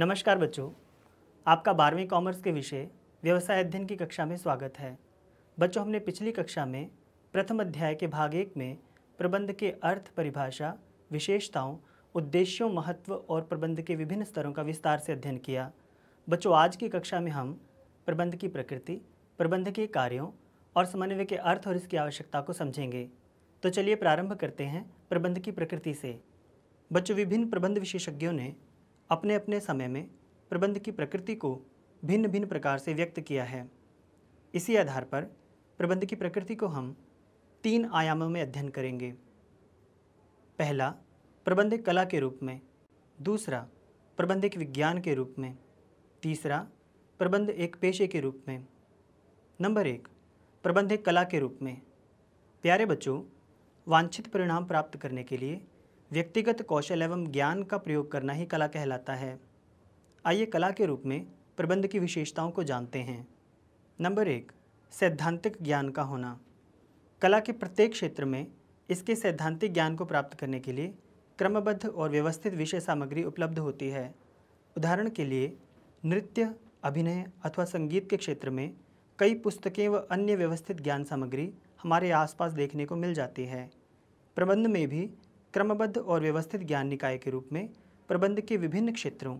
नमस्कार बच्चों आपका बारहवीं कॉमर्स के विषय व्यवसाय अध्ययन की कक्षा में स्वागत है बच्चों हमने पिछली कक्षा में प्रथम अध्याय के भाग एक में प्रबंध के अर्थ परिभाषा विशेषताओं उद्देश्यों महत्व और प्रबंध के विभिन्न स्तरों का विस्तार से अध्ययन किया बच्चों आज की कक्षा में हम प्रबंध की प्रकृति प्रबंध के कार्यों और समन्वय के अर्थ और इसकी आवश्यकता को समझेंगे तो चलिए प्रारंभ करते हैं प्रबंध की प्रकृति से बच्चों विभिन्न प्रबंध विशेषज्ञों ने अपने अपने समय में प्रबंध की प्रकृति को भिन्न भिन्न प्रकार से व्यक्त किया है इसी आधार पर प्रबंध की प्रकृति को हम तीन आयामों में अध्ययन करेंगे पहला प्रबंधक कला के रूप में दूसरा प्रबंधिक विज्ञान के रूप में तीसरा प्रबंध एक पेशे के रूप में नंबर एक प्रबंधिक कला के रूप में प्यारे बच्चों वांछित परिणाम प्राप्त करने के लिए व्यक्तिगत कौशल एवं ज्ञान का प्रयोग करना ही कला कहलाता है आइए कला के रूप में प्रबंध की विशेषताओं को जानते हैं नंबर एक सैद्धांतिक ज्ञान का होना कला के प्रत्येक क्षेत्र में इसके सैद्धांतिक ज्ञान को प्राप्त करने के लिए क्रमबद्ध और व्यवस्थित विषय सामग्री उपलब्ध होती है उदाहरण के लिए नृत्य अभिनय अथवा संगीत के क्षेत्र में कई पुस्तकें व अन्य व्यवस्थित ज्ञान सामग्री हमारे आसपास देखने को मिल जाती है प्रबंध में भी क्रमबद्ध और व्यवस्थित ज्ञान निकाय के रूप में प्रबंध के विभिन्न क्षेत्रों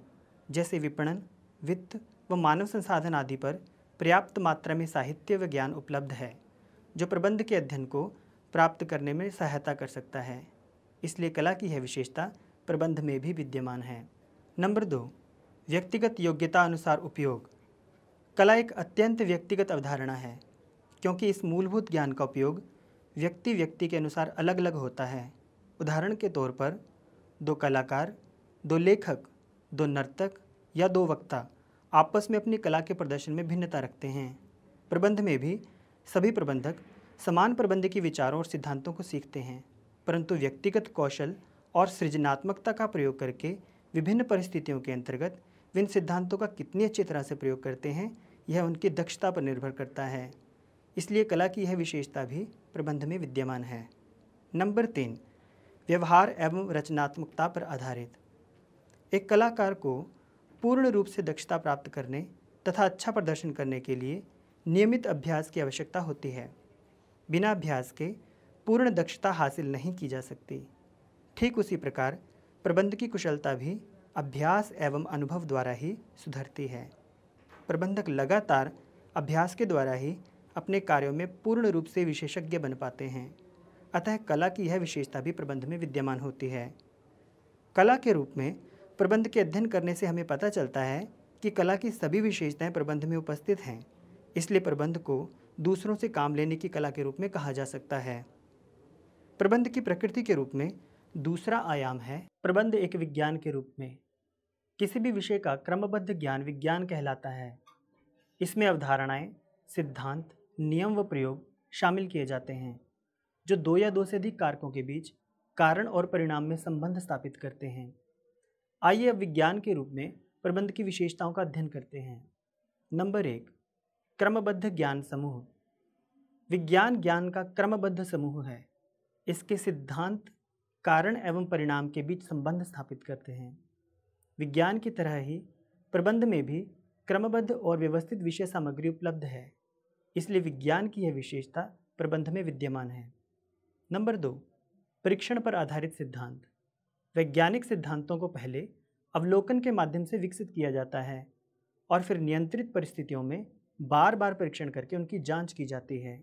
जैसे विपणन वित्त व मानव संसाधन आदि पर पर्याप्त मात्रा में साहित्य व ज्ञान उपलब्ध है जो प्रबंध के अध्ययन को प्राप्त करने में सहायता कर सकता है इसलिए कला की यह विशेषता प्रबंध में भी विद्यमान है नंबर दो व्यक्तिगत योग्यता अनुसार उपयोग कला एक अत्यंत व्यक्तिगत अवधारणा है क्योंकि इस मूलभूत ज्ञान का उपयोग व्यक्ति व्यक्ति के अनुसार अलग अलग होता है उदाहरण के तौर पर दो कलाकार दो लेखक दो नर्तक या दो वक्ता आपस में अपनी कला के प्रदर्शन में भिन्नता रखते हैं प्रबंध में भी सभी प्रबंधक समान प्रबंध के विचारों और सिद्धांतों को सीखते हैं परंतु व्यक्तिगत कौशल और सृजनात्मकता का प्रयोग करके विभिन्न परिस्थितियों के अंतर्गत विन सिद्धांतों का कितनी अच्छी तरह से प्रयोग करते हैं यह उनकी दक्षता पर निर्भर करता है इसलिए कला की यह विशेषता भी प्रबंध में विद्यमान है नंबर तीन व्यवहार एवं रचनात्मकता पर आधारित एक कलाकार को पूर्ण रूप से दक्षता प्राप्त करने तथा अच्छा प्रदर्शन करने के लिए नियमित अभ्यास की आवश्यकता होती है बिना अभ्यास के पूर्ण दक्षता हासिल नहीं की जा सकती ठीक उसी प्रकार प्रबंध की कुशलता भी अभ्यास एवं अनुभव द्वारा ही सुधरती है प्रबंधक लगातार अभ्यास के द्वारा ही अपने कार्यों में पूर्ण रूप से विशेषज्ञ बन पाते हैं अतः कला की यह विशेषता भी प्रबंध में विद्यमान होती है कला के रूप में प्रबंध के अध्ययन करने से हमें पता चलता है कि कला की सभी विशेषताएं प्रबंध में उपस्थित हैं इसलिए प्रबंध को दूसरों से काम लेने की कला के रूप में कहा जा सकता है प्रबंध की प्रकृति के रूप में दूसरा आयाम है प्रबंध एक विज्ञान के रूप में किसी भी विषय का क्रमबद्ध ज्ञान विज्ञान कहलाता है इसमें अवधारणाएं, सिद्धांत नियम व प्रयोग शामिल किए जाते हैं जो दो या दो से अधिक कारकों के बीच कारण और परिणाम में संबंध स्थापित करते हैं आइए अब विज्ञान के रूप में प्रबंध की विशेषताओं का अध्ययन करते हैं नंबर एक क्रमबद्ध ज्ञान समूह विज्ञान ज्ञान का क्रमबद्ध समूह है इसके सिद्धांत कारण एवं परिणाम के बीच संबंध स्थापित करते हैं विज्ञान की तरह ही प्रबंध में भी क्रमबद्ध और व्यवस्थित विषय सामग्री उपलब्ध है इसलिए विज्ञान की यह विशेषता प्रबंध में विद्यमान है नंबर दो परीक्षण पर आधारित सिद्धांत वैज्ञानिक सिद्धांतों को पहले अवलोकन के माध्यम से विकसित किया जाता है और फिर नियंत्रित परिस्थितियों में बार बार परीक्षण करके उनकी जांच की जाती है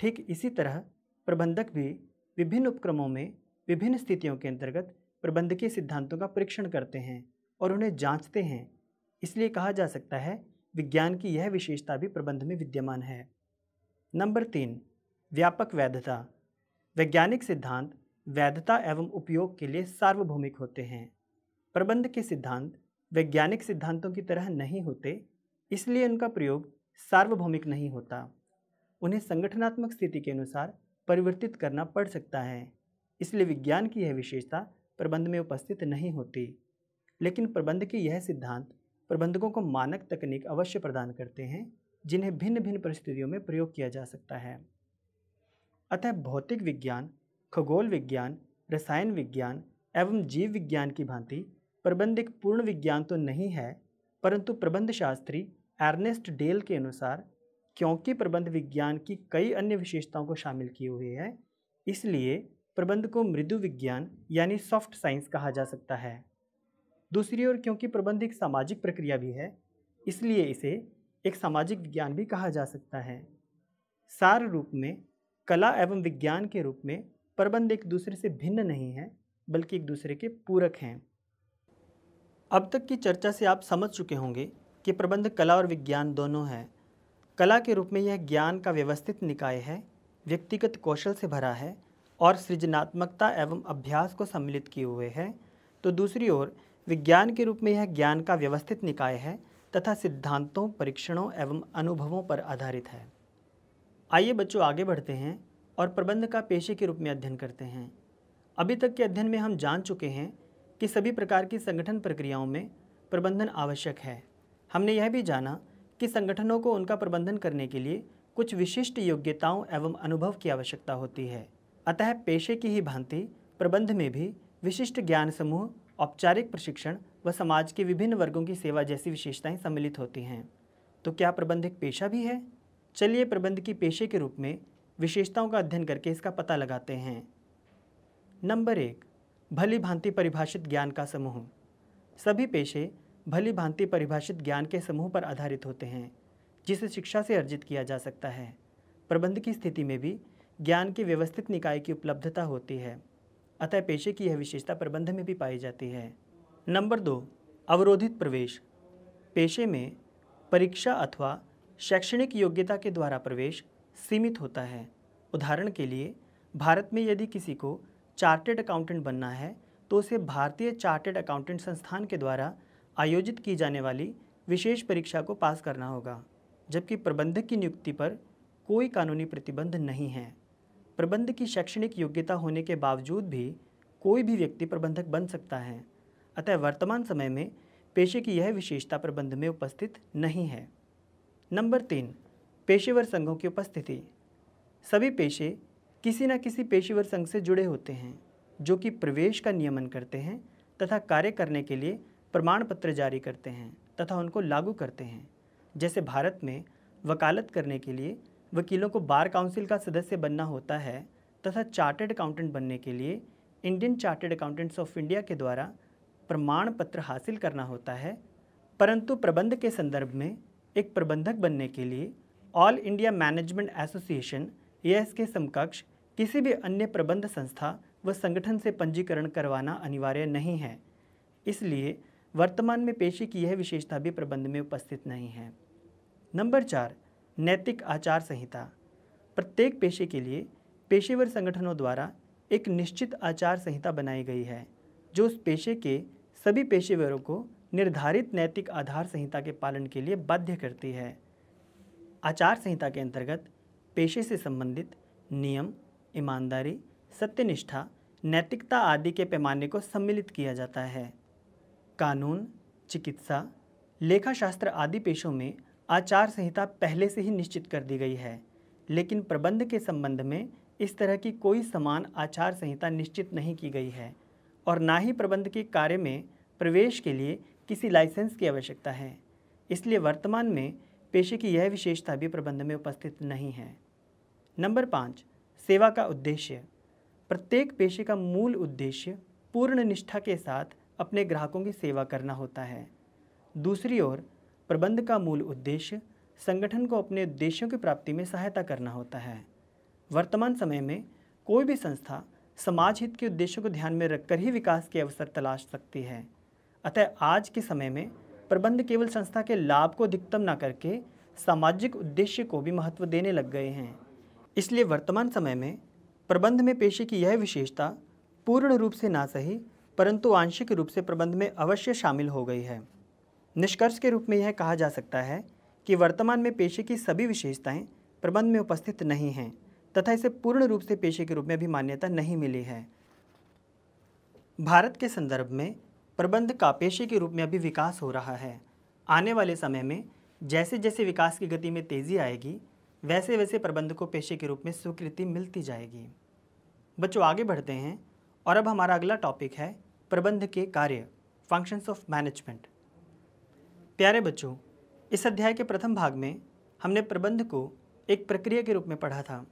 ठीक इसी तरह प्रबंधक भी विभिन्न उपक्रमों में विभिन्न स्थितियों के अंतर्गत प्रबंधकीय सिद्धांतों का परीक्षण करते हैं और उन्हें जांचते हैं इसलिए कहा जा सकता है विज्ञान की यह विशेषता भी प्रबंध में विद्यमान है नंबर तीन व्यापक वैधता वैज्ञानिक सिद्धांत वैधता एवं उपयोग के लिए सार्वभौमिक होते हैं प्रबंध के सिद्धांत वैज्ञानिक सिद्धांतों की तरह नहीं होते इसलिए उनका प्रयोग सार्वभौमिक नहीं होता उन्हें संगठनात्मक स्थिति के अनुसार परिवर्तित करना पड़ सकता है इसलिए विज्ञान की यह विशेषता प्रबंध में उपस्थित नहीं होती लेकिन प्रबंध के यह सिद्धांत प्रबंधकों को मानक तकनीक अवश्य प्रदान करते हैं जिन्हें भिन्न भिन्न परिस्थितियों में प्रयोग किया जा सकता है अतः भौतिक विज्ञान खगोल विज्ञान रसायन विज्ञान एवं जीव विज्ञान की भांति प्रबंधिक पूर्ण विज्ञान तो नहीं है परंतु प्रबंध शास्त्री एर्नेस्ट डेल के अनुसार क्योंकि प्रबंध विज्ञान की कई अन्य विशेषताओं को शामिल किए हुए है इसलिए प्रबंध को मृदु विज्ञान यानी सॉफ्ट साइंस कहा जा सकता है दूसरी ओर क्योंकि प्रबंध एक सामाजिक प्रक्रिया भी है इसलिए इसे एक सामाजिक विज्ञान भी कहा जा सकता है सार रूप में कला एवं विज्ञान के रूप में प्रबंध एक दूसरे से भिन्न नहीं हैं बल्कि एक दूसरे के पूरक हैं अब तक की चर्चा से आप समझ चुके होंगे कि प्रबंध कला और विज्ञान दोनों हैं कला के रूप में यह ज्ञान का व्यवस्थित निकाय है व्यक्तिगत कौशल से भरा है और सृजनात्मकता एवं अभ्यास को सम्मिलित किए हुए है तो दूसरी ओर विज्ञान के रूप में यह ज्ञान का व्यवस्थित निकाय है तथा सिद्धांतों परीक्षणों एवं अनुभवों पर आधारित है आइए बच्चों आगे बढ़ते हैं और प्रबंध का पेशे के रूप में अध्ययन करते हैं अभी तक के अध्ययन में हम जान चुके हैं कि सभी प्रकार की संगठन प्रक्रियाओं में प्रबंधन आवश्यक है हमने यह भी जाना कि संगठनों को उनका प्रबंधन करने के लिए कुछ विशिष्ट योग्यताओं एवं अनुभव की आवश्यकता होती है अतः पेशे की ही भांति प्रबंध में भी विशिष्ट ज्ञान समूह औपचारिक प्रशिक्षण व समाज के विभिन्न वर्गों की सेवा जैसी विशेषताएं सम्मिलित होती हैं तो क्या प्रबंधक पेशा भी है चलिए प्रबंध की पेशे के रूप में विशेषताओं का अध्ययन करके इसका पता लगाते हैं नंबर एक भली भांति परिभाषित ज्ञान का समूह सभी पेशे भली भांति परिभाषित ज्ञान के समूह पर आधारित होते हैं जिसे शिक्षा से अर्जित किया जा सकता है प्रबंध की स्थिति में भी ज्ञान के व्यवस्थित निकाय की उपलब्धता होती है अतः पेशे की यह विशेषता प्रबंध में भी पाई जाती है नंबर दो अवरोधित प्रवेश पेशे में परीक्षा अथवा शैक्षणिक योग्यता के द्वारा प्रवेश सीमित होता है उदाहरण के लिए भारत में यदि किसी को चार्टेड अकाउंटेंट बनना है तो उसे भारतीय चार्टेड अकाउंटेंट संस्थान के द्वारा आयोजित की जाने वाली विशेष परीक्षा को पास करना होगा जबकि प्रबंधक की नियुक्ति पर कोई कानूनी प्रतिबंध नहीं है प्रबंध की शैक्षणिक योग्यता होने के बावजूद भी कोई भी व्यक्ति प्रबंधक बन सकता है अतः वर्तमान समय में पेशे की यह विशेषता प्रबंध में उपस्थित नहीं है नंबर तीन पेशेवर संघों की उपस्थिति सभी पेशे किसी न किसी पेशेवर संघ से जुड़े होते हैं जो कि प्रवेश का नियमन करते हैं तथा कार्य करने के लिए प्रमाण पत्र जारी करते हैं तथा उनको लागू करते हैं जैसे भारत में वकालत करने के लिए वकीलों को बार काउंसिल का सदस्य बनना होता है तथा चार्टर्ड अकाउंटेंट बनने के लिए Indian chartered accountants of India के द्वारा प्रमाण पत्र हासिल करना होता है परंतु प्रबंध के संदर्भ में एक प्रबंधक बनने के लिए ऑल इंडिया मैनेजमेंट एसोसिएशन या के समकक्ष किसी भी अन्य प्रबंध संस्था व संगठन से पंजीकरण करवाना अनिवार्य नहीं है इसलिए वर्तमान में पेशे की यह विशेषता भी प्रबंध में उपस्थित नहीं है नंबर चार नैतिक आचार संहिता प्रत्येक पेशे के लिए पेशेवर संगठनों द्वारा एक निश्चित आचार संहिता बनाई गई है जो उस पेशे के सभी पेशेवरों को निर्धारित नैतिक आधार संहिता के पालन के लिए बाध्य करती है आचार संहिता के अंतर्गत पेशे से संबंधित नियम ईमानदारी सत्यनिष्ठा नैतिकता आदि के पैमाने को सम्मिलित किया जाता है कानून चिकित्सा लेखाशास्त्र आदि पेशों में आचार संहिता पहले से ही निश्चित कर दी गई है लेकिन प्रबंध के संबंध में इस तरह की कोई समान आचार संहिता निश्चित नहीं की गई है और ना ही प्रबंध के कार्य में प्रवेश के लिए किसी लाइसेंस की आवश्यकता है इसलिए वर्तमान में पेशे की यह विशेषता भी प्रबंध में उपस्थित नहीं है नंबर पाँच सेवा का उद्देश्य प्रत्येक पेशे का मूल उद्देश्य पूर्ण निष्ठा के साथ अपने ग्राहकों की सेवा करना होता है दूसरी ओर प्रबंध का मूल उद्देश्य संगठन को अपने उद्देश्यों की प्राप्ति में सहायता करना होता है वर्तमान समय में कोई भी संस्था समाज हित के उद्देश्यों को ध्यान में रखकर ही विकास के अवसर तलाश सकती है अतः आज के समय में प्रबंध केवल संस्था के लाभ को अधिकतम न करके सामाजिक उद्देश्य को भी महत्व देने लग गए हैं इसलिए वर्तमान समय में प्रबंध में पेशे की यह विशेषता पूर्ण रूप से ना सही परंतु आंशिक रूप से प्रबंध में अवश्य शामिल हो गई है निष्कर्ष के रूप में यह कहा जा सकता है कि वर्तमान में पेशे की सभी विशेषताएं प्रबंध में उपस्थित नहीं हैं तथा इसे पूर्ण रूप से पेशे के रूप में भी मान्यता नहीं मिली है भारत के संदर्भ में प्रबंध का पेशे के रूप में अभी विकास हो रहा है आने वाले समय में जैसे जैसे विकास की गति में तेज़ी आएगी वैसे वैसे प्रबंध को पेशे के रूप में स्वीकृति मिलती जाएगी बच्चों आगे बढ़ते हैं और अब हमारा अगला टॉपिक है प्रबंध के कार्य फंक्शंस ऑफ मैनेजमेंट प्यारे बच्चों इस अध्याय के प्रथम भाग में हमने प्रबंध को एक प्रक्रिया के रूप में पढ़ा था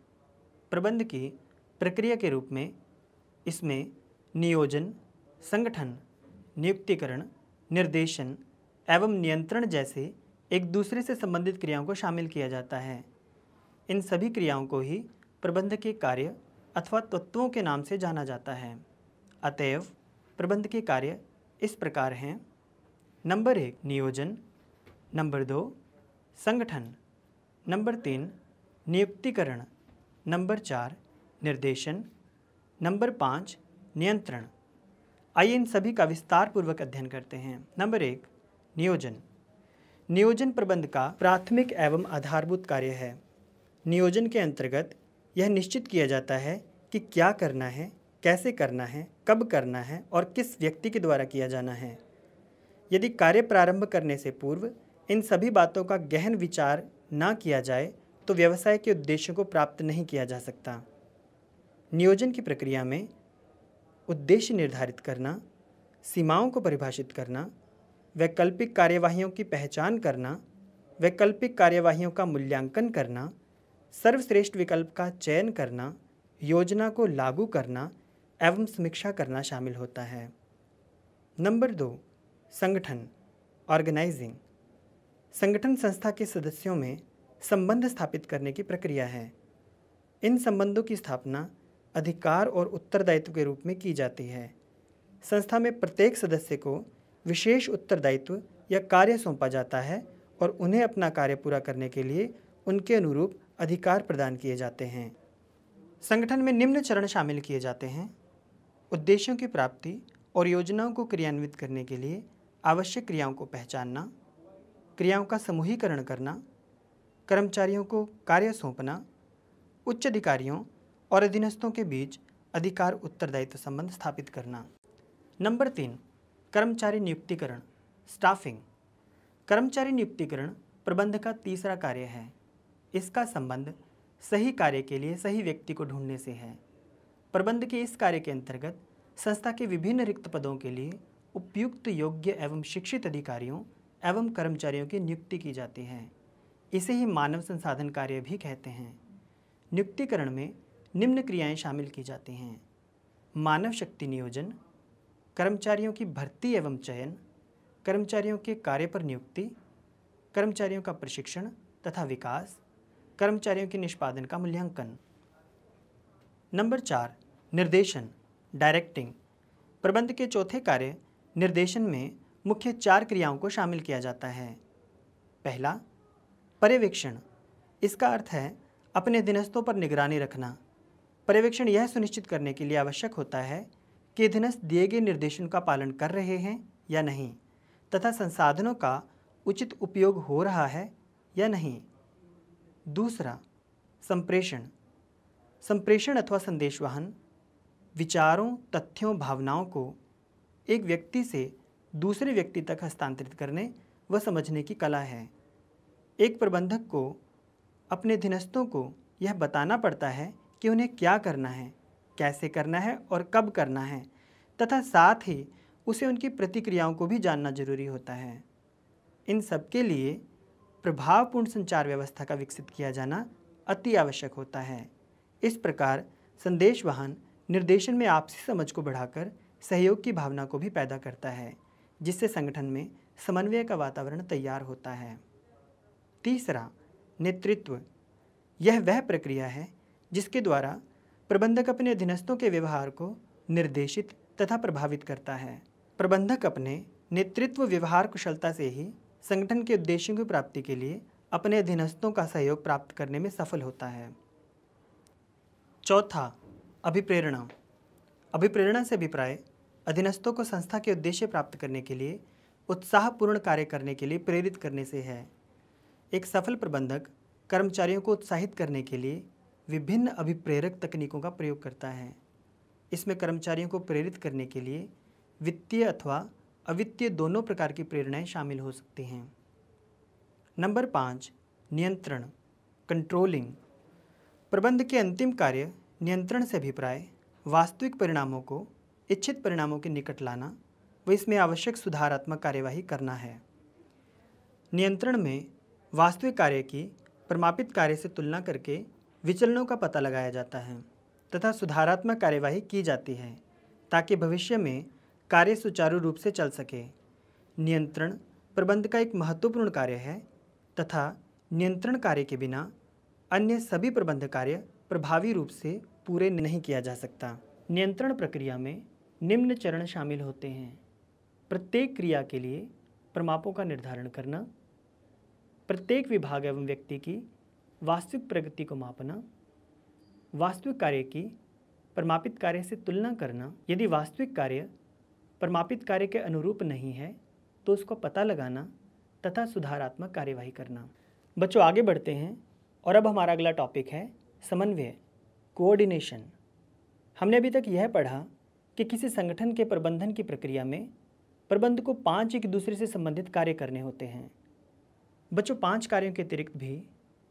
प्रबंध की प्रक्रिया के रूप में इसमें नियोजन संगठन नियुक्तिकरण निर्देशन एवं नियंत्रण जैसे एक दूसरे से संबंधित क्रियाओं को शामिल किया जाता है इन सभी क्रियाओं को ही प्रबंध के कार्य अथवा तत्वों के नाम से जाना जाता है अतएव प्रबंध के कार्य इस प्रकार हैं नंबर एक नियोजन नंबर दो संगठन नंबर तीन नियुक्तिकरण नंबर चार निर्देशन नंबर पाँच नियंत्रण आइए इन सभी का विस्तार पूर्वक अध्ययन करते हैं नंबर एक नियोजन नियोजन प्रबंध का प्राथमिक एवं आधारभूत कार्य है नियोजन के अंतर्गत यह निश्चित किया जाता है कि क्या करना है कैसे करना है कब करना है और किस व्यक्ति के द्वारा किया जाना है यदि कार्य प्रारंभ करने से पूर्व इन सभी बातों का गहन विचार ना किया जाए तो व्यवसाय के उद्देश्य को प्राप्त नहीं किया जा सकता नियोजन की प्रक्रिया में उद्देश्य निर्धारित करना सीमाओं को परिभाषित करना वैकल्पिक कार्यवाहियों की पहचान करना वैकल्पिक कार्यवाहियों का मूल्यांकन करना सर्वश्रेष्ठ विकल्प का चयन करना योजना को लागू करना एवं समीक्षा करना शामिल होता है नंबर दो संगठन ऑर्गेनाइजिंग संगठन संस्था के सदस्यों में संबंध स्थापित करने की प्रक्रिया है इन संबंधों की स्थापना अधिकार और उत्तरदायित्व के रूप में की जाती है संस्था में प्रत्येक सदस्य को विशेष उत्तरदायित्व या कार्य सौंपा जाता है और उन्हें अपना कार्य पूरा करने के लिए उनके अनुरूप अधिकार प्रदान किए जाते हैं संगठन में निम्न चरण शामिल किए जाते हैं उद्देश्यों की प्राप्ति और योजनाओं को क्रियान्वित करने के लिए आवश्यक क्रियाओं को पहचानना क्रियाओं का समूहीकरण करना कर्मचारियों को कार्य सौंपना उच्च अधिकारियों और अधीनस्थों के बीच अधिकार उत्तरदायित्व संबंध स्थापित करना नंबर तीन कर्मचारी नियुक्तिकरण स्टाफिंग कर्मचारी नियुक्तिकरण प्रबंध का तीसरा कार्य है इसका संबंध सही कार्य के लिए सही व्यक्ति को ढूंढने से है प्रबंध के इस कार्य के अंतर्गत संस्था के विभिन्न रिक्त पदों के लिए उपयुक्त योग्य एवं शिक्षित अधिकारियों एवं कर्मचारियों की नियुक्ति की जाती है इसे ही मानव संसाधन कार्य भी कहते हैं नियुक्तिकरण में निम्न क्रियाएं शामिल की जाती हैं मानव शक्ति नियोजन कर्मचारियों की भर्ती एवं चयन कर्मचारियों के कार्य पर नियुक्ति कर्मचारियों का प्रशिक्षण तथा विकास कर्मचारियों के निष्पादन का मूल्यांकन नंबर चार निर्देशन डायरेक्टिंग प्रबंध के चौथे कार्य निर्देशन में मुख्य चार क्रियाओं को शामिल किया जाता है पहला पर्यवेक्षण इसका अर्थ है अपने दिनस्तों पर निगरानी रखना पर्यवेक्षण यह सुनिश्चित करने के लिए आवश्यक होता है कि अधीनस्थ दिए गए निर्देशों का पालन कर रहे हैं या नहीं तथा संसाधनों का उचित उपयोग हो रहा है या नहीं दूसरा संप्रेषण संप्रेषण अथवा संदेशवाहन विचारों तथ्यों भावनाओं को एक व्यक्ति से दूसरे व्यक्ति तक हस्तांतरित करने व समझने की कला है एक प्रबंधक को अपने अधीनस्थों को यह बताना पड़ता है कि उन्हें क्या करना है कैसे करना है और कब करना है तथा साथ ही उसे उनकी प्रतिक्रियाओं को भी जानना जरूरी होता है इन सब के लिए प्रभावपूर्ण संचार व्यवस्था का विकसित किया जाना अति आवश्यक होता है इस प्रकार संदेश वाहन निर्देशन में आपसी समझ को बढ़ाकर सहयोग की भावना को भी पैदा करता है जिससे संगठन में समन्वय का वातावरण तैयार होता है तीसरा नेतृत्व यह वह प्रक्रिया है जिसके द्वारा प्रबंधक अपने अधीनस्थों के व्यवहार को निर्देशित तथा प्रभावित करता है प्रबंधक अपने नेतृत्व व्यवहार कुशलता से ही संगठन के उद्देश्यों की प्राप्ति के लिए अपने अधीनस्थों का सहयोग प्राप्त करने में सफल होता है चौथा अभिप्रेरणा अभिप्रेरणा से अभिप्राय अधीनस्थों को संस्था के उद्देश्य प्राप्त करने के लिए उत्साहपूर्ण कार्य करने के लिए प्रेरित करने से है एक सफल प्रबंधक कर्मचारियों को उत्साहित करने के लिए विभिन्न अभिप्रेरक तकनीकों का प्रयोग करता है इसमें कर्मचारियों को प्रेरित करने के लिए वित्तीय अथवा अवित्तीय दोनों प्रकार की प्रेरणाएं शामिल हो सकती हैं नंबर पाँच नियंत्रण कंट्रोलिंग प्रबंध के अंतिम कार्य नियंत्रण से अभिप्राय वास्तविक परिणामों को इच्छित परिणामों के निकट लाना व इसमें आवश्यक सुधारात्मक कार्यवाही करना है नियंत्रण में वास्तविक कार्य की प्रमापित कार्य से तुलना करके विचलनों का पता लगाया जाता है तथा सुधारात्मक कार्यवाही की जाती है ताकि भविष्य में कार्य सुचारू रूप से चल सके नियंत्रण प्रबंध का एक महत्वपूर्ण कार्य है तथा नियंत्रण कार्य के बिना अन्य सभी प्रबंध कार्य प्रभावी रूप से पूरे नहीं किया जा सकता नियंत्रण प्रक्रिया में निम्न चरण शामिल होते हैं प्रत्येक क्रिया के लिए प्रमापों का निर्धारण करना प्रत्येक विभाग एवं व्यक्ति की वास्तविक प्रगति को मापना वास्तविक कार्य की परमापित कार्य से तुलना करना यदि वास्तविक कार्य परमापित कार्य के अनुरूप नहीं है तो उसको पता लगाना तथा सुधारात्मक कार्यवाही करना बच्चों आगे बढ़ते हैं और अब हमारा अगला टॉपिक है समन्वय कोऑर्डिनेशन हमने अभी तक यह पढ़ा कि किसी संगठन के प्रबंधन की प्रक्रिया में प्रबंध को पांच एक दूसरे से संबंधित कार्य करने होते हैं बच्चों पांच कार्यों के अतिरिक्त भी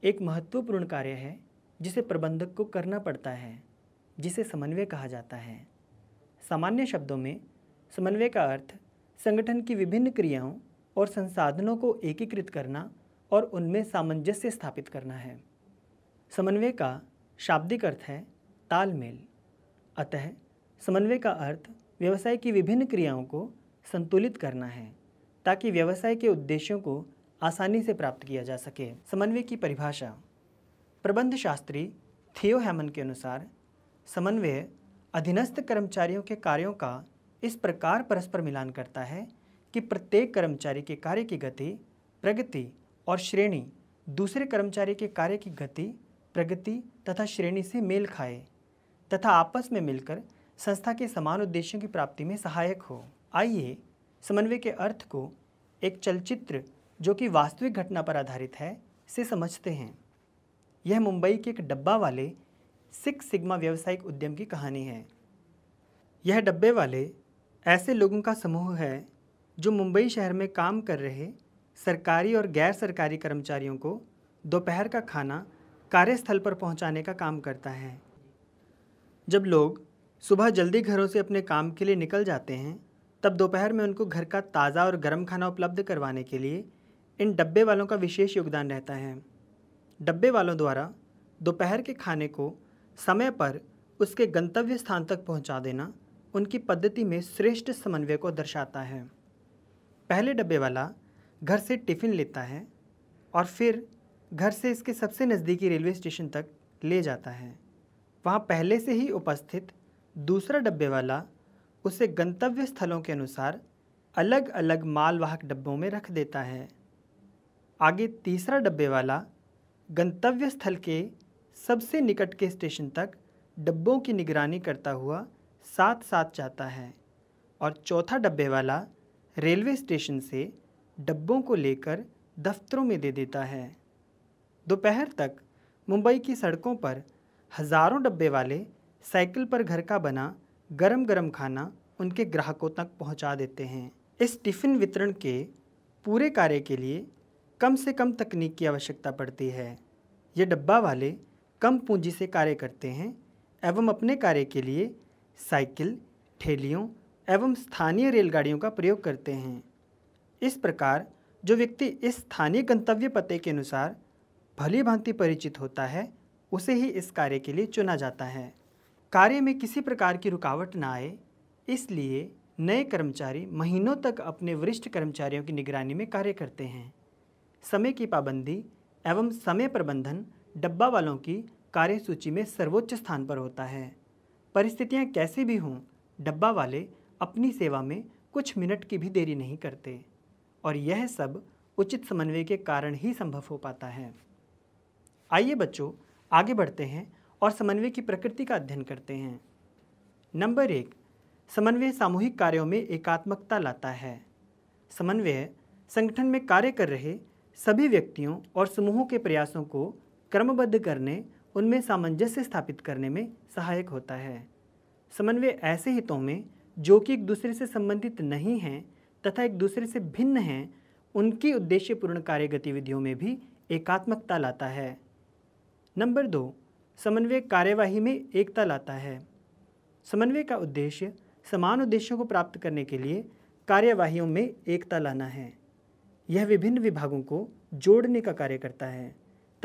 एक महत्वपूर्ण कार्य है जिसे प्रबंधक को करना पड़ता है जिसे समन्वय कहा जाता है सामान्य शब्दों में समन्वय का अर्थ संगठन की विभिन्न क्रियाओं और संसाधनों को एकीकृत करना और उनमें सामंजस्य स्थापित करना है समन्वय का शाब्दिक अर्थ है तालमेल अतः समन्वय का अर्थ व्यवसाय की विभिन्न क्रियाओं को संतुलित करना है ताकि व्यवसाय के उद्देश्यों को आसानी से प्राप्त किया जा सके समन्वय की परिभाषा प्रबंध शास्त्री थियो हैमन के अनुसार समन्वय अधीनस्थ कर्मचारियों के कार्यों का इस प्रकार परस्पर मिलान करता है कि प्रत्येक कर्मचारी के कार्य की गति प्रगति और श्रेणी दूसरे कर्मचारी के कार्य की गति प्रगति तथा श्रेणी से मेल खाए तथा आपस में मिलकर संस्था के समान उद्देश्यों की प्राप्ति में सहायक हो आइए समन्वय के अर्थ को एक चलचित्र जो कि वास्तविक घटना पर आधारित है से समझते हैं यह मुंबई के एक डब्बा वाले सिक्स सिग्मा व्यावसायिक उद्यम की कहानी है यह डब्बे वाले ऐसे लोगों का समूह है जो मुंबई शहर में काम कर रहे सरकारी और गैर सरकारी कर्मचारियों को दोपहर का खाना कार्यस्थल पर पहुंचाने का काम करता है जब लोग सुबह जल्दी घरों से अपने काम के लिए निकल जाते हैं तब दोपहर में उनको घर का ताज़ा और गर्म खाना उपलब्ध करवाने के लिए इन डब्बे वालों का विशेष योगदान रहता है डब्बे वालों द्वारा दोपहर के खाने को समय पर उसके गंतव्य स्थान तक पहुंचा देना उनकी पद्धति में श्रेष्ठ समन्वय को दर्शाता है पहले डब्बे वाला घर से टिफ़िन लेता है और फिर घर से इसके सबसे नज़दीकी रेलवे स्टेशन तक ले जाता है वहाँ पहले से ही उपस्थित दूसरा डब्बे वाला उसे गंतव्य स्थलों के अनुसार अलग अलग मालवाहक डब्बों में रख देता है आगे तीसरा डब्बे वाला गंतव्य स्थल के सबसे निकट के स्टेशन तक डब्बों की निगरानी करता हुआ साथ साथ जाता है और चौथा डब्बे वाला रेलवे स्टेशन से डब्बों को लेकर दफ्तरों में दे देता है दोपहर तक मुंबई की सड़कों पर हज़ारों डब्बे वाले साइकिल पर घर का बना गरम गरम खाना उनके ग्राहकों तक पहुंचा देते हैं इस टिफ़िन वितरण के पूरे कार्य के लिए कम से कम तकनीक की आवश्यकता पड़ती है ये डब्बा वाले कम पूंजी से कार्य करते हैं एवं अपने कार्य के लिए साइकिल ठेलियों एवं स्थानीय रेलगाड़ियों का प्रयोग करते हैं इस प्रकार जो व्यक्ति इस स्थानीय गंतव्य पते के अनुसार भली भांति परिचित होता है उसे ही इस कार्य के लिए चुना जाता है कार्य में किसी प्रकार की रुकावट ना आए इसलिए नए कर्मचारी महीनों तक अपने वरिष्ठ कर्मचारियों की निगरानी में कार्य करते हैं समय की पाबंदी एवं समय प्रबंधन डब्बा वालों की कार्यसूची में सर्वोच्च स्थान पर होता है परिस्थितियां कैसी भी हों डब्बा वाले अपनी सेवा में कुछ मिनट की भी देरी नहीं करते और यह सब उचित समन्वय के कारण ही संभव हो पाता है आइए बच्चों आगे बढ़ते हैं और समन्वय की प्रकृति का अध्ययन करते हैं नंबर एक समन्वय सामूहिक कार्यों में एकात्मकता लाता है समन्वय संगठन में कार्य कर रहे सभी व्यक्तियों और समूहों के प्रयासों को क्रमबद्ध करने उनमें सामंजस्य स्थापित करने में सहायक होता है समन्वय ऐसे हितों में जो कि एक दूसरे से संबंधित नहीं हैं तथा एक दूसरे से भिन्न हैं उनकी उद्देश्यपूर्ण कार्य गतिविधियों में भी एकात्मकता लाता है नंबर दो समन्वय कार्यवाही में एकता लाता है समन्वय का उद्देश्य समान उद्देश्यों को प्राप्त करने के लिए कार्यवाहियों में एकता लाना है यह विभिन्न विभागों को जोड़ने का कार्य करता है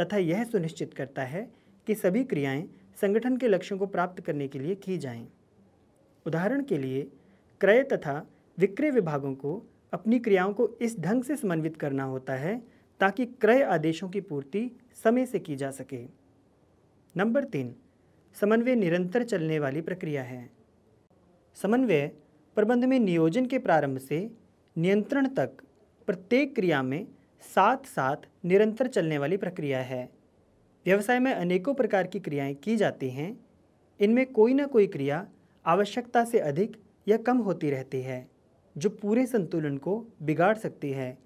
तथा यह सुनिश्चित करता है कि सभी क्रियाएं संगठन के लक्ष्यों को प्राप्त करने के लिए की जाएं। उदाहरण के लिए क्रय तथा विक्रय विभागों को अपनी क्रियाओं को इस ढंग से समन्वित करना होता है ताकि क्रय आदेशों की पूर्ति समय से की जा सके नंबर तीन समन्वय निरंतर चलने वाली प्रक्रिया है समन्वय प्रबंध में नियोजन के प्रारंभ से नियंत्रण तक प्रत्येक क्रिया में साथ साथ निरंतर चलने वाली प्रक्रिया है व्यवसाय में अनेकों प्रकार की क्रियाएं की जाती हैं इनमें कोई ना कोई क्रिया आवश्यकता से अधिक या कम होती रहती है जो पूरे संतुलन को बिगाड़ सकती है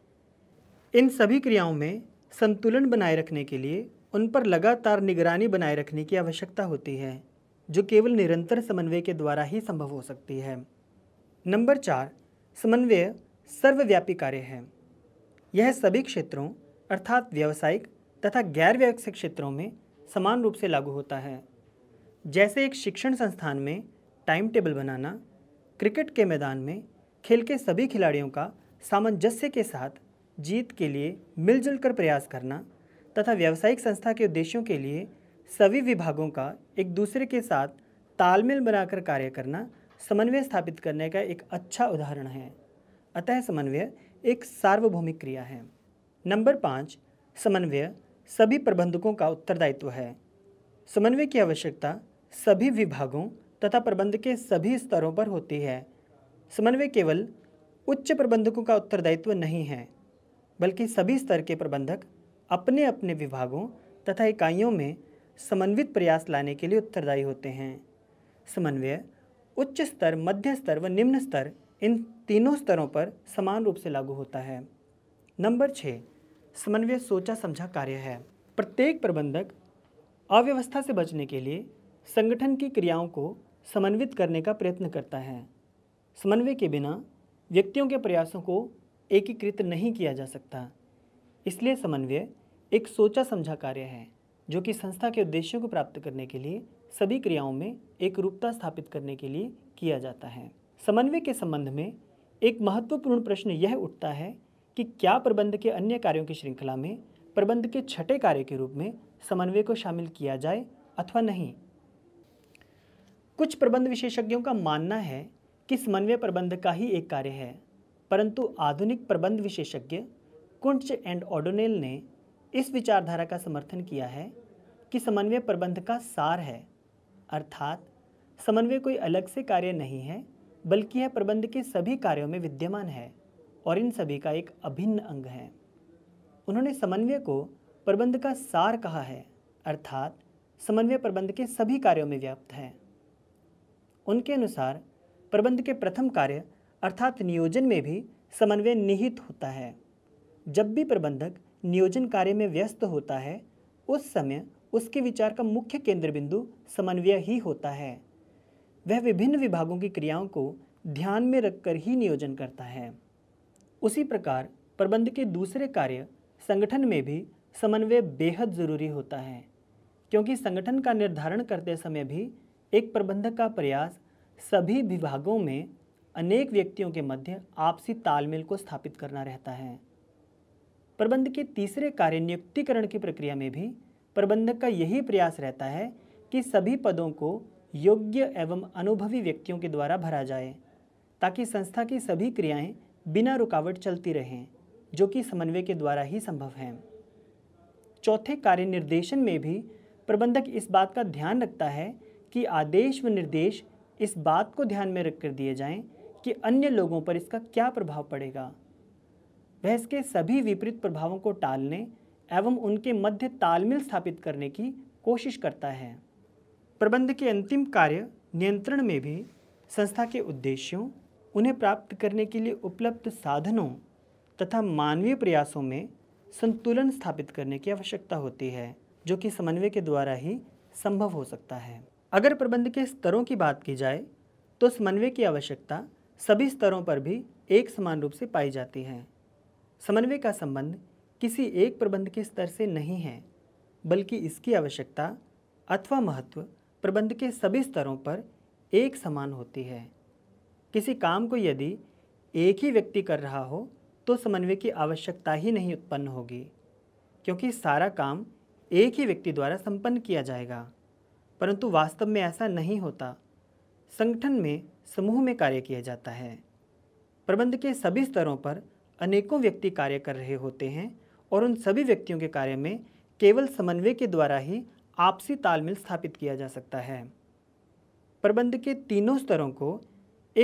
इन सभी क्रियाओं में संतुलन बनाए रखने के लिए उन पर लगातार निगरानी बनाए रखने की आवश्यकता होती है जो केवल निरंतर समन्वय के द्वारा ही संभव हो सकती है नंबर चार समन्वय सर्वव्यापी कार्य है यह सभी क्षेत्रों अर्थात व्यावसायिक तथा गैर व्यावसायिक क्षेत्रों में समान रूप से लागू होता है जैसे एक शिक्षण संस्थान में टाइम टेबल बनाना क्रिकेट के मैदान में खेल के सभी खिलाड़ियों का सामंजस्य के साथ जीत के लिए मिलजुल कर प्रयास करना तथा व्यावसायिक संस्था के उद्देश्यों के लिए सभी विभागों का एक दूसरे के साथ तालमेल बनाकर कार्य करना समन्वय स्थापित करने का एक अच्छा उदाहरण है अतः समन्वय एक सार्वभौमिक क्रिया है नंबर पाँच समन्वय सभी प्रबंधकों का उत्तरदायित्व है समन्वय की आवश्यकता सभी विभागों तथा प्रबंध के सभी स्तरों पर होती है समन्वय केवल उच्च प्रबंधकों का उत्तरदायित्व नहीं है बल्कि सभी स्तर के प्रबंधक अपने अपने विभागों तथा इकाइयों में समन्वित प्रयास लाने के लिए उत्तरदायी होते हैं समन्वय उच्च स्तर मध्य स्तर व निम्न स्तर इन तीनों स्तरों पर समान रूप से लागू होता है नंबर छः समन्वय सोचा समझा कार्य है प्रत्येक प्रबंधक अव्यवस्था से बचने के लिए संगठन की क्रियाओं को समन्वित करने का प्रयत्न करता है समन्वय के बिना व्यक्तियों के प्रयासों को एकीकृत नहीं किया जा सकता इसलिए समन्वय एक सोचा समझा कार्य है जो कि संस्था के उद्देश्यों को प्राप्त करने के लिए सभी क्रियाओं में एक रूपता स्थापित करने के लिए किया जाता है समन्वय के संबंध में एक महत्वपूर्ण प्रश्न यह उठता है कि क्या प्रबंध के अन्य कार्यों की श्रृंखला में प्रबंध के छठे कार्य के रूप में समन्वय को शामिल किया जाए अथवा नहीं कुछ प्रबंध विशेषज्ञों का मानना है कि समन्वय प्रबंध का ही एक कार्य है परंतु आधुनिक प्रबंध विशेषज्ञ कुंच एंड ऑडोनेल ने इस विचारधारा का समर्थन किया है कि समन्वय प्रबंध का सार है अर्थात समन्वय कोई अलग से कार्य नहीं है बल्कि यह प्रबंध के सभी कार्यों में विद्यमान है और इन सभी का एक अभिन्न अंग है उन्होंने समन्वय को प्रबंध का सार कहा है अर्थात समन्वय प्रबंध के सभी कार्यों में व्याप्त है उनके अनुसार प्रबंध के प्रथम कार्य अर्थात नियोजन में भी समन्वय निहित होता है जब भी प्रबंधक नियोजन कार्य में व्यस्त होता है उस समय उसके विचार का मुख्य केंद्र बिंदु समन्वय ही होता है वह विभिन्न विभागों की क्रियाओं को ध्यान में रखकर ही नियोजन करता है उसी प्रकार प्रबंध के दूसरे कार्य संगठन में भी समन्वय बेहद ज़रूरी होता है क्योंकि संगठन का निर्धारण करते समय भी एक प्रबंधक का प्रयास सभी विभागों में अनेक व्यक्तियों के मध्य आपसी तालमेल को स्थापित करना रहता है प्रबंध के तीसरे कार्य नियुक्तिकरण की प्रक्रिया में भी प्रबंधक का यही प्रयास रहता है कि सभी पदों को योग्य एवं अनुभवी व्यक्तियों के द्वारा भरा जाए ताकि संस्था की सभी क्रियाएं बिना रुकावट चलती रहें जो कि समन्वय के द्वारा ही संभव हैं चौथे कार्य निर्देशन में भी प्रबंधक इस बात का ध्यान रखता है कि आदेश व निर्देश इस बात को ध्यान में रखकर दिए जाएं कि अन्य लोगों पर इसका क्या प्रभाव पड़ेगा वह इसके सभी विपरीत प्रभावों को टालने एवं उनके मध्य तालमेल स्थापित करने की कोशिश करता है प्रबंध के अंतिम कार्य नियंत्रण में भी संस्था के उद्देश्यों उन्हें प्राप्त करने के लिए उपलब्ध साधनों तथा मानवीय प्रयासों में संतुलन स्थापित करने की आवश्यकता होती है जो कि समन्वय के द्वारा ही संभव हो सकता है अगर प्रबंध के स्तरों की बात की जाए तो समन्वय की आवश्यकता सभी स्तरों पर भी एक समान रूप से पाई जाती है समन्वय का संबंध किसी एक प्रबंध के स्तर से नहीं है बल्कि इसकी आवश्यकता अथवा महत्व प्रबंध के सभी स्तरों पर एक समान होती है किसी काम को यदि एक ही व्यक्ति कर रहा हो तो समन्वय की आवश्यकता ही नहीं उत्पन्न होगी क्योंकि सारा काम एक ही व्यक्ति द्वारा संपन्न किया जाएगा परंतु वास्तव में ऐसा नहीं होता संगठन में समूह में कार्य किया जाता है प्रबंध के सभी स्तरों पर अनेकों व्यक्ति कार्य कर रहे होते हैं और उन सभी व्यक्तियों के कार्य में केवल समन्वय के द्वारा ही आपसी तालमेल स्थापित किया जा सकता है प्रबंध के तीनों स्तरों को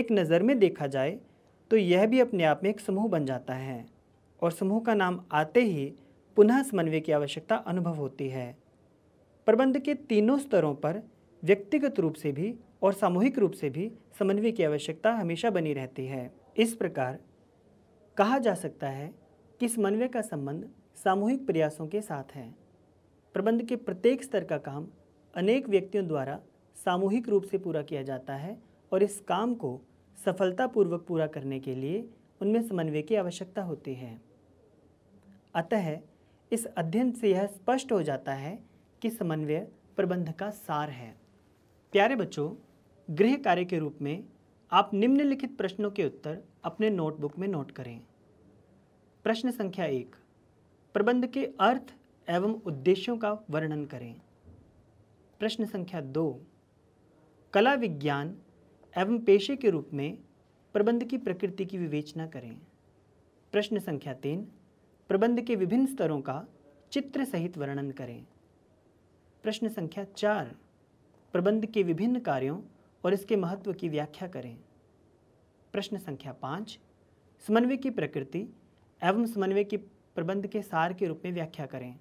एक नज़र में देखा जाए तो यह भी अपने आप में एक समूह बन जाता है और समूह का नाम आते ही पुनः समन्वय की आवश्यकता अनुभव होती है प्रबंध के तीनों स्तरों पर व्यक्तिगत रूप से भी और सामूहिक रूप से भी समन्वय की आवश्यकता हमेशा बनी रहती है इस प्रकार कहा जा सकता है कि समन्वय का संबंध सामूहिक प्रयासों के साथ है प्रबंध के प्रत्येक स्तर का काम अनेक व्यक्तियों द्वारा सामूहिक रूप से पूरा किया जाता है और इस काम को सफलतापूर्वक पूरा करने के लिए उनमें समन्वय की आवश्यकता होती है अतः इस अध्ययन से यह स्पष्ट हो जाता है कि समन्वय प्रबंध का सार है प्यारे बच्चों गृह कार्य के रूप में आप निम्नलिखित प्रश्नों के उत्तर अपने नोटबुक में नोट करें प्रश्न संख्या एक प्रबंध के अर्थ एवं उद्देश्यों का वर्णन करें प्रश्न संख्या दो कला विज्ञान एवं पेशे के रूप में प्रबंध की प्रकृति की विवेचना करें प्रश्न संख्या तीन प्रबंध के विभिन्न स्तरों का चित्र सहित वर्णन करें प्रश्न संख्या चार प्रबंध के विभिन्न कार्यों और इसके महत्व की व्याख्या करें प्रश्न संख्या पाँच समन्वय की प्रकृति एवं समन्वय की प्रबंध के सार के रूप में व्याख्या करें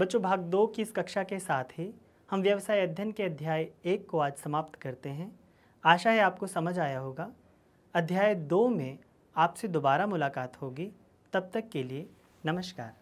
बच्चों भाग दो की इस कक्षा के साथ ही हम व्यवसाय अध्ययन के अध्याय एक को आज समाप्त करते हैं आशा है आपको समझ आया होगा अध्याय दो में आपसे दोबारा मुलाकात होगी तब तक के लिए नमस्कार